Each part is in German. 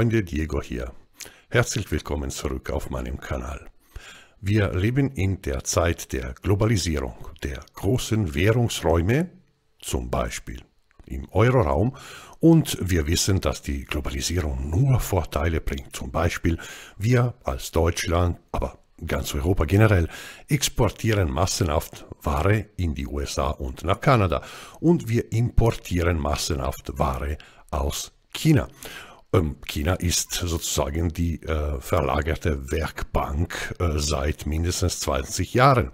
Freunde, Diego hier. Herzlich willkommen zurück auf meinem Kanal. Wir leben in der Zeit der Globalisierung, der großen Währungsräume, zum Beispiel im Euroraum, und wir wissen, dass die Globalisierung nur Vorteile bringt. Zum Beispiel wir als Deutschland, aber ganz Europa generell, exportieren massenhaft Ware in die USA und nach Kanada und wir importieren massenhaft Ware aus China. Ähm, China ist sozusagen die äh, verlagerte Werkbank äh, seit mindestens 20 Jahren.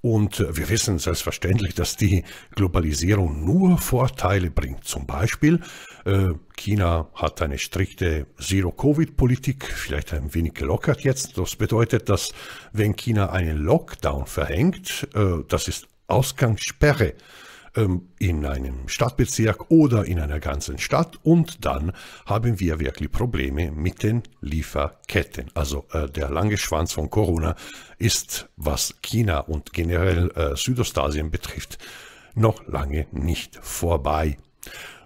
Und äh, wir wissen selbstverständlich, dass die Globalisierung nur Vorteile bringt. Zum Beispiel, äh, China hat eine strikte Zero-Covid-Politik, vielleicht ein wenig gelockert jetzt. Das bedeutet, dass wenn China einen Lockdown verhängt, äh, das ist Ausgangssperre ähm, in einem Stadtbezirk oder in einer ganzen Stadt und dann haben wir wirklich Probleme mit den Lieferketten. Also äh, der lange Schwanz von Corona ist, was China und generell äh, Südostasien betrifft, noch lange nicht vorbei.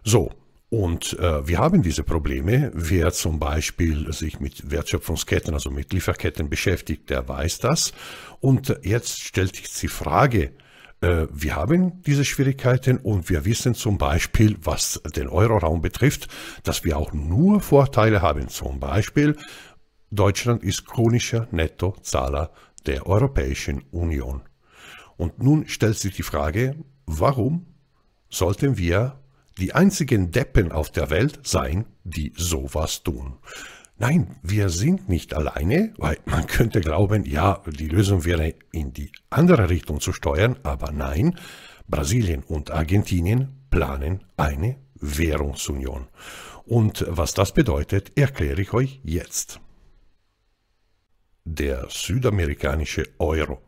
So, und äh, wir haben diese Probleme. Wer zum Beispiel sich mit Wertschöpfungsketten, also mit Lieferketten beschäftigt, der weiß das. Und äh, jetzt stellt sich die Frage, äh, wir haben diese Schwierigkeiten und wir wissen zum Beispiel, was den Euroraum betrifft, dass wir auch nur Vorteile haben. Zum Beispiel, Deutschland ist chronischer Nettozahler der Europäischen Union. Und nun stellt sich die Frage, warum sollten wir die einzigen Deppen auf der Welt sein, die sowas tun? Nein, wir sind nicht alleine, weil man könnte glauben, ja, die Lösung wäre in die andere Richtung zu steuern, aber nein, Brasilien und Argentinien planen eine Währungsunion. Und was das bedeutet, erkläre ich euch jetzt. Der südamerikanische Euro.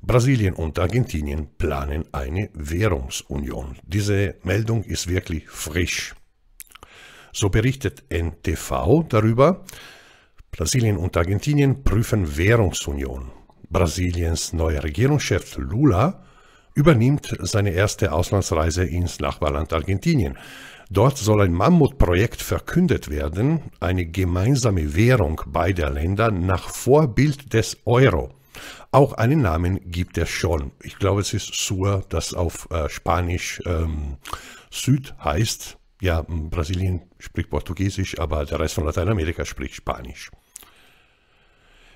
Brasilien und Argentinien planen eine Währungsunion. Diese Meldung ist wirklich frisch. So berichtet NTV darüber, Brasilien und Argentinien prüfen Währungsunion. Brasiliens neuer Regierungschef Lula übernimmt seine erste Auslandsreise ins Nachbarland Argentinien. Dort soll ein Mammutprojekt verkündet werden, eine gemeinsame Währung beider Länder nach Vorbild des Euro. Auch einen Namen gibt es schon. Ich glaube, es ist Sur, das auf äh, Spanisch ähm, Süd heißt, ja, Brasilien spricht Portugiesisch, aber der Rest von Lateinamerika spricht Spanisch.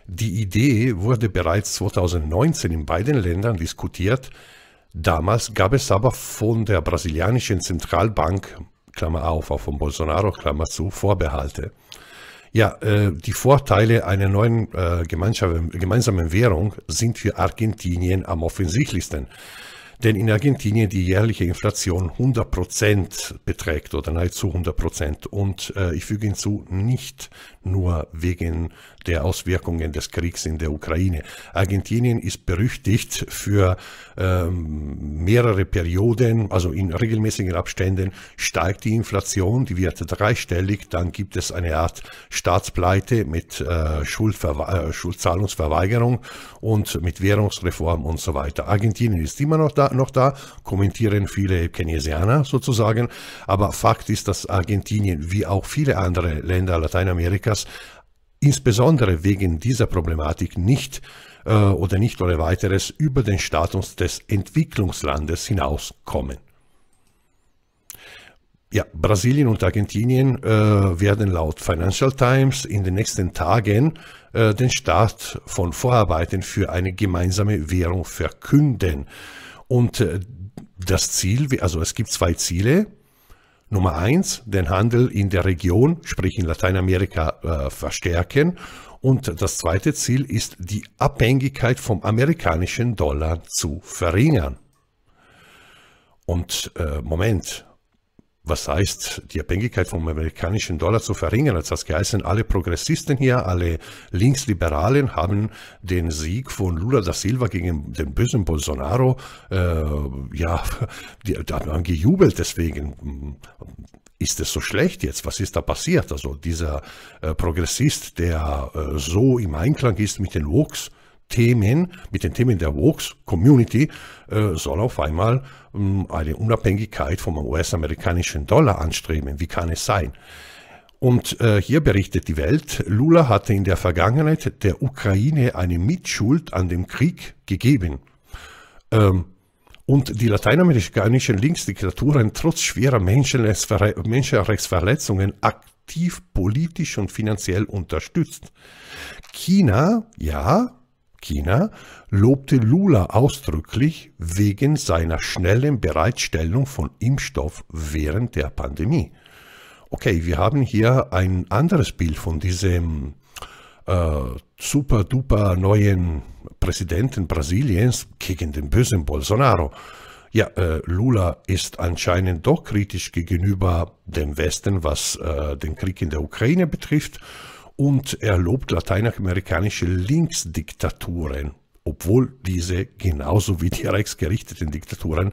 Die Idee wurde bereits 2019 in beiden Ländern diskutiert. Damals gab es aber von der brasilianischen Zentralbank, Klammer auf, auch von Bolsonaro, Klammer zu, Vorbehalte. Ja, äh, die Vorteile einer neuen äh, gemeinsamen Währung sind für Argentinien am offensichtlichsten. Denn in Argentinien die jährliche Inflation 100 beträgt oder nahezu 100 Und äh, ich füge hinzu, nicht nur wegen der Auswirkungen des Kriegs in der Ukraine. Argentinien ist berüchtigt für ähm, mehrere Perioden, also in regelmäßigen Abständen steigt die Inflation, die wird dreistellig, dann gibt es eine Art Staatspleite mit äh, äh Schuldzahlungsverweigerung und mit Währungsreform und so weiter. Argentinien ist immer noch da, noch da, kommentieren viele Keynesianer sozusagen. Aber Fakt ist, dass Argentinien wie auch viele andere Länder Lateinamerikas insbesondere wegen dieser Problematik nicht äh, oder nicht ohne weiteres über den Status des Entwicklungslandes hinauskommen. Ja, Brasilien und Argentinien äh, werden laut Financial Times in den nächsten Tagen äh, den Start von Vorarbeiten für eine gemeinsame Währung verkünden. Und äh, das Ziel, also es gibt zwei Ziele. Nummer eins, den Handel in der Region, sprich in Lateinamerika, äh, verstärken. Und das zweite Ziel ist, die Abhängigkeit vom amerikanischen Dollar zu verringern. Und äh, Moment, was heißt, die Abhängigkeit vom amerikanischen Dollar zu verringern. Das hat geheißen, alle Progressisten hier, alle Linksliberalen haben den Sieg von Lula da Silva gegen den bösen Bolsonaro, äh, ja, die, da haben gejubelt deswegen. Ist es so schlecht jetzt? Was ist da passiert? Also dieser äh, Progressist, der äh, so im Einklang ist mit den Woks, Themen, mit den Themen der Vox Community äh, soll auf einmal ähm, eine Unabhängigkeit vom US-amerikanischen Dollar anstreben. Wie kann es sein? Und äh, hier berichtet die Welt, Lula hatte in der Vergangenheit der Ukraine eine Mitschuld an dem Krieg gegeben. Ähm, und die lateinamerikanischen Linksdiktaturen trotz schwerer Menschenrechtsverletzungen aktiv politisch und finanziell unterstützt. China, ja, China, lobte Lula ausdrücklich wegen seiner schnellen Bereitstellung von Impfstoff während der Pandemie. Okay, wir haben hier ein anderes Bild von diesem äh, super-duper neuen Präsidenten Brasiliens gegen den bösen Bolsonaro. Ja, äh, Lula ist anscheinend doch kritisch gegenüber dem Westen, was äh, den Krieg in der Ukraine betrifft und er lobt lateinamerikanische Linksdiktaturen, obwohl diese genauso wie die rechtsgerichteten Diktaturen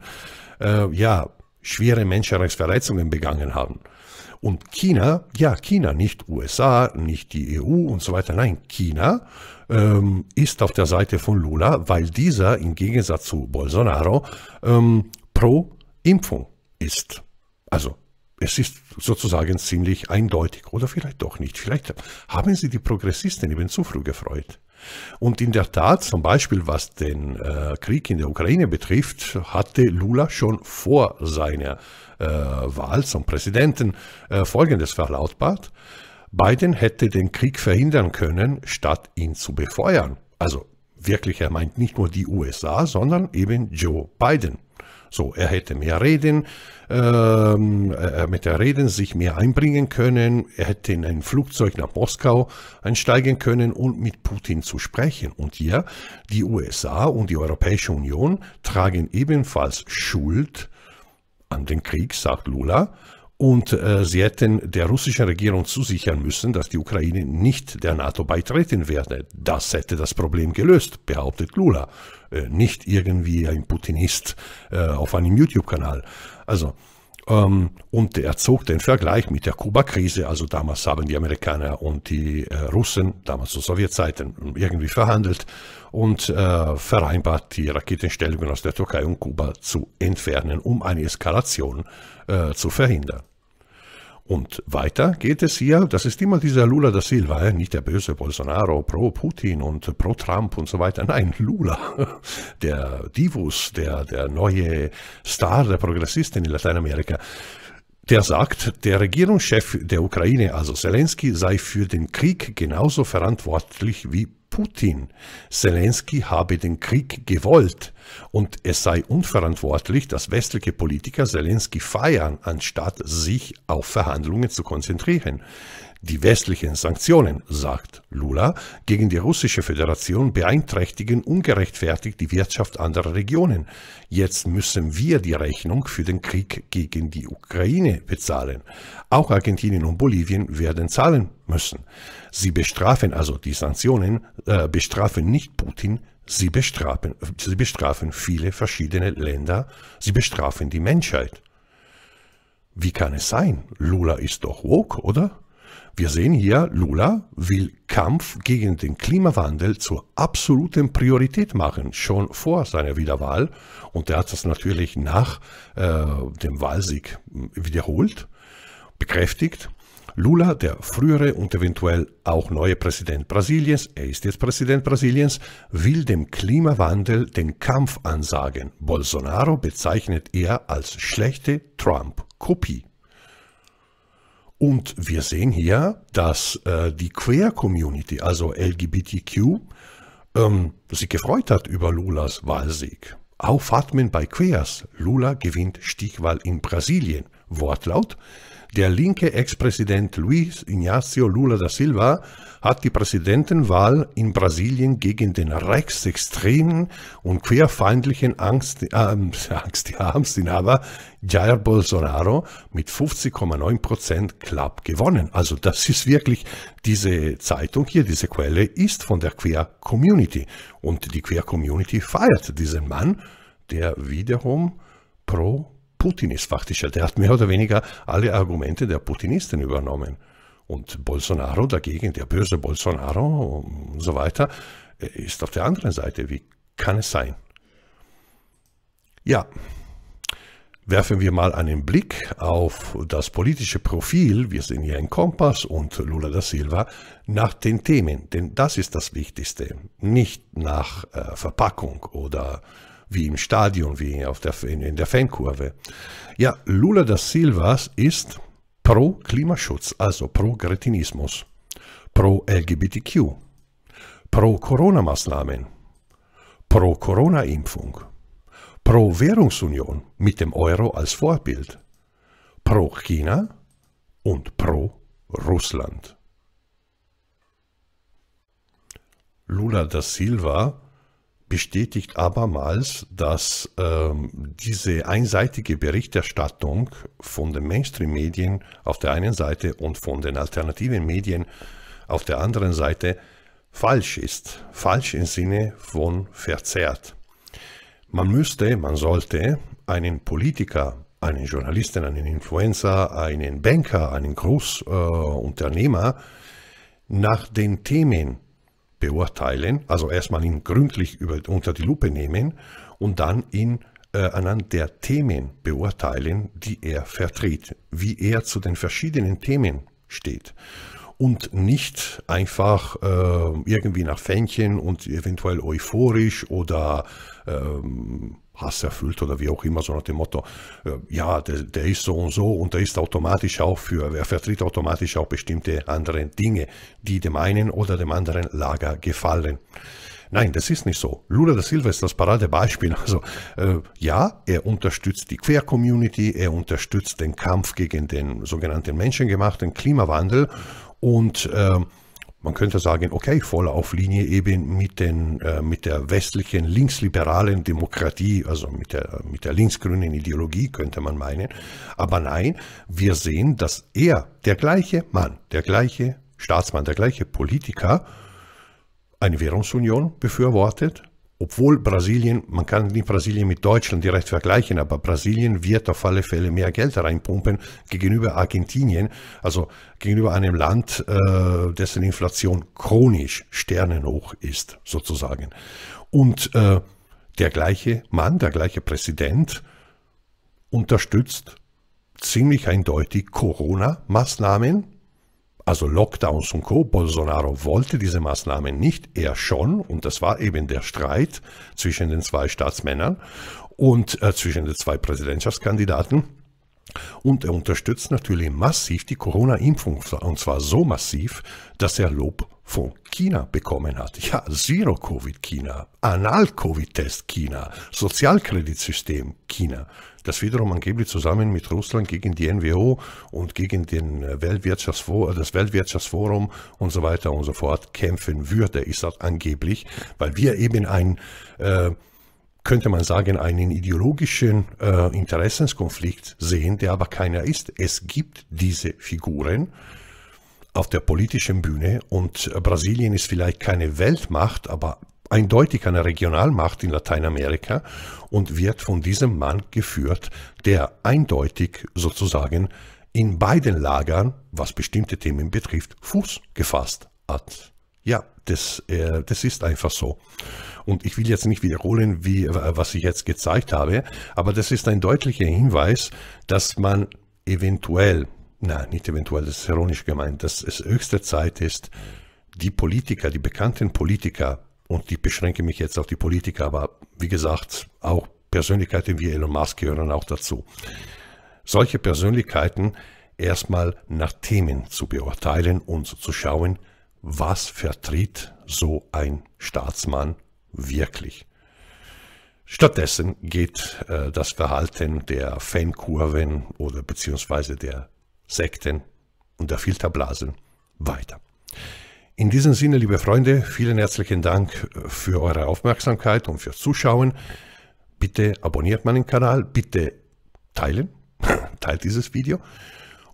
äh, ja schwere Menschenrechtsverletzungen begangen haben. Und China, ja China, nicht USA, nicht die EU und so weiter, nein, China ähm, ist auf der Seite von Lula, weil dieser im Gegensatz zu Bolsonaro ähm, pro Impfung ist. Also es ist sozusagen ziemlich eindeutig oder vielleicht doch nicht. Vielleicht haben sie die Progressisten eben zu früh gefreut. Und in der Tat, zum Beispiel was den äh, Krieg in der Ukraine betrifft, hatte Lula schon vor seiner äh, Wahl zum Präsidenten äh, Folgendes verlautbart. Biden hätte den Krieg verhindern können, statt ihn zu befeuern. Also wirklich, er meint nicht nur die USA, sondern eben Joe Biden. So, er hätte mehr reden, ähm, äh, mit der Reden sich mehr einbringen können, er hätte in ein Flugzeug nach Moskau einsteigen können und mit Putin zu sprechen. Und ja, die USA und die Europäische Union tragen ebenfalls Schuld an den Krieg, sagt Lula, und äh, sie hätten der russischen Regierung zusichern müssen, dass die Ukraine nicht der NATO beitreten werde. Das hätte das Problem gelöst, behauptet Lula. Äh, nicht irgendwie ein Putinist äh, auf einem YouTube-Kanal. Also ähm, und er zog den Vergleich mit der Kuba-Krise. Also damals haben die Amerikaner und die äh, Russen, damals zu Sowjetzeiten, irgendwie verhandelt und äh, vereinbart, die Raketenstellungen aus der Türkei und Kuba zu entfernen, um eine Eskalation äh, zu verhindern. Und weiter geht es hier, das ist immer dieser Lula da Silva, nicht der böse Bolsonaro, pro Putin und pro Trump und so weiter. Nein, Lula, der Divus, der, der neue Star der Progressisten in Lateinamerika, der sagt, der Regierungschef der Ukraine, also Zelensky, sei für den Krieg genauso verantwortlich wie Putin. Zelensky habe den Krieg gewollt und es sei unverantwortlich, dass westliche Politiker Zelensky feiern, anstatt sich auf Verhandlungen zu konzentrieren. Die westlichen Sanktionen, sagt Lula, gegen die russische Föderation beeinträchtigen ungerechtfertigt die Wirtschaft anderer Regionen. Jetzt müssen wir die Rechnung für den Krieg gegen die Ukraine bezahlen. Auch Argentinien und Bolivien werden zahlen müssen. Sie bestrafen also die Sanktionen, äh, bestrafen nicht Putin, sie bestrafen, sie bestrafen viele verschiedene Länder, sie bestrafen die Menschheit. Wie kann es sein? Lula ist doch woke, oder? Wir sehen hier, Lula will Kampf gegen den Klimawandel zur absoluten Priorität machen, schon vor seiner Wiederwahl. Und er hat das natürlich nach äh, dem Wahlsieg hm, wiederholt, bekräftigt. Lula, der frühere und eventuell auch neue Präsident Brasiliens, er ist jetzt Präsident Brasiliens, will dem Klimawandel den Kampf ansagen. Bolsonaro bezeichnet er als schlechte Trump-Kopie. Und wir sehen hier, dass äh, die Queer-Community, also LGBTQ, ähm, sich gefreut hat über Lulas Wahlsieg. Aufatmen bei Queers. Lula gewinnt Stichwahl in Brasilien. Wortlaut. Der linke Ex-Präsident Luis Ignacio Lula da Silva hat die Präsidentenwahl in Brasilien gegen den rechtsextremen und querfeindlichen Angst, äh, Angst, ja, Amtsinhaber Jair Bolsonaro mit 50,9 Prozent knapp gewonnen. Also das ist wirklich, diese Zeitung hier, diese Quelle ist von der Queer-Community. Und die Queer-Community feiert diesen Mann, der wiederum pro Putin ist faktisch. Der hat mehr oder weniger alle Argumente der Putinisten übernommen. Und Bolsonaro dagegen, der böse Bolsonaro und so weiter, äh, ist auf der anderen Seite. Wie kann es sein? Ja, werfen wir mal einen Blick auf das politische Profil, wir sehen hier ein Kompass und Lula da Silva, nach den Themen, denn das ist das Wichtigste, nicht nach äh, Verpackung oder wie im Stadion, wie auf der, in, in der Fankurve. Ja, Lula da Silva ist pro Klimaschutz, also pro Gretinismus, pro LGBTQ, pro Corona-Maßnahmen, pro Corona-Impfung, pro Währungsunion mit dem Euro als Vorbild, pro China und pro Russland. Lula da Silva bestätigt abermals, dass ähm, diese einseitige Berichterstattung von den Mainstream-Medien auf der einen Seite und von den alternativen Medien auf der anderen Seite falsch ist. Falsch im Sinne von verzerrt. Man müsste, man sollte einen Politiker, einen Journalisten, einen Influencer, einen Banker, einen Großunternehmer äh, nach den Themen beurteilen, also erstmal ihn gründlich über, unter die Lupe nehmen und dann ihn äh, anhand der Themen beurteilen, die er vertritt, wie er zu den verschiedenen Themen steht und nicht einfach äh, irgendwie nach Fähnchen und eventuell euphorisch oder ähm, Hass erfüllt oder wie auch immer, so nach dem Motto, äh, ja, der, der ist so und so und der ist automatisch auch für, er vertritt automatisch auch bestimmte andere Dinge, die dem einen oder dem anderen Lager gefallen. Nein, das ist nicht so. Lula da Silva ist das Paradebeispiel. Also äh, ja, er unterstützt die quer community er unterstützt den Kampf gegen den sogenannten menschengemachten Klimawandel und äh, man könnte sagen, okay, voll auf Linie eben mit, den, äh, mit der westlichen linksliberalen Demokratie, also mit der, mit der linksgrünen Ideologie könnte man meinen. Aber nein, wir sehen, dass er, der gleiche Mann, der gleiche Staatsmann, der gleiche Politiker, eine Währungsunion befürwortet, obwohl Brasilien, man kann nicht Brasilien mit Deutschland direkt vergleichen, aber Brasilien wird auf alle Fälle mehr Geld reinpumpen gegenüber Argentinien, also gegenüber einem Land, äh, dessen Inflation chronisch sternenhoch ist, sozusagen. Und äh, der gleiche Mann, der gleiche Präsident unterstützt ziemlich eindeutig Corona-Maßnahmen, also Lockdowns und Co. Bolsonaro wollte diese Maßnahmen nicht, er schon. Und das war eben der Streit zwischen den zwei Staatsmännern und äh, zwischen den zwei Präsidentschaftskandidaten. Und er unterstützt natürlich massiv die Corona-Impfung, und zwar so massiv, dass er Lob von China bekommen hat. Ja, Zero-Covid-China, Anal-Covid-Test-China, Sozialkreditsystem China, das wiederum angeblich zusammen mit Russland gegen die NWO und gegen den äh, Weltwirtschaftsforum, äh, das Weltwirtschaftsforum und so weiter und so fort kämpfen würde, ist das angeblich, weil wir eben ein... Äh, könnte man sagen, einen ideologischen äh, Interessenskonflikt sehen, der aber keiner ist. Es gibt diese Figuren auf der politischen Bühne und äh, Brasilien ist vielleicht keine Weltmacht, aber eindeutig eine Regionalmacht in Lateinamerika und wird von diesem Mann geführt, der eindeutig sozusagen in beiden Lagern, was bestimmte Themen betrifft, Fuß gefasst hat. Ja, das, äh, das ist einfach so. Und ich will jetzt nicht wiederholen, wie, äh, was ich jetzt gezeigt habe, aber das ist ein deutlicher Hinweis, dass man eventuell, nein, nicht eventuell, das ist ironisch gemeint, dass es höchste Zeit ist, die Politiker, die bekannten Politiker, und ich beschränke mich jetzt auf die Politiker, aber wie gesagt, auch Persönlichkeiten wie Elon Musk gehören auch dazu. Solche Persönlichkeiten erstmal nach Themen zu beurteilen und zu schauen, was vertritt so ein Staatsmann wirklich. Stattdessen geht äh, das Verhalten der Fankurven oder beziehungsweise der Sekten und der Filterblasen weiter. In diesem Sinne, liebe Freunde, vielen herzlichen Dank äh, für eure Aufmerksamkeit und fürs Zuschauen. Bitte abonniert meinen Kanal, bitte teilen, teilt dieses Video.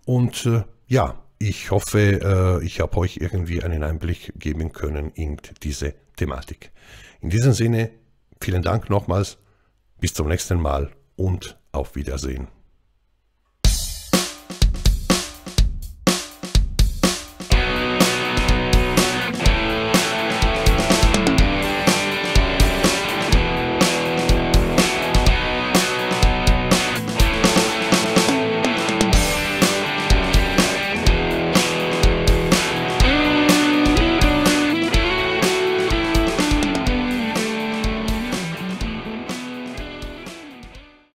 Und äh, ja, ich hoffe, äh, ich habe euch irgendwie einen Einblick geben können in diese Thematik. In diesem Sinne, vielen Dank nochmals, bis zum nächsten Mal und auf Wiedersehen.